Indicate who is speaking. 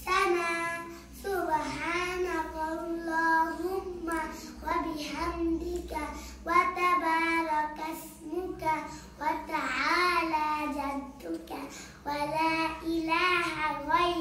Speaker 1: السماء سبحانك اللهم وبحمدك وتبارك اسمك وتعالى جدك ولا إله غيرك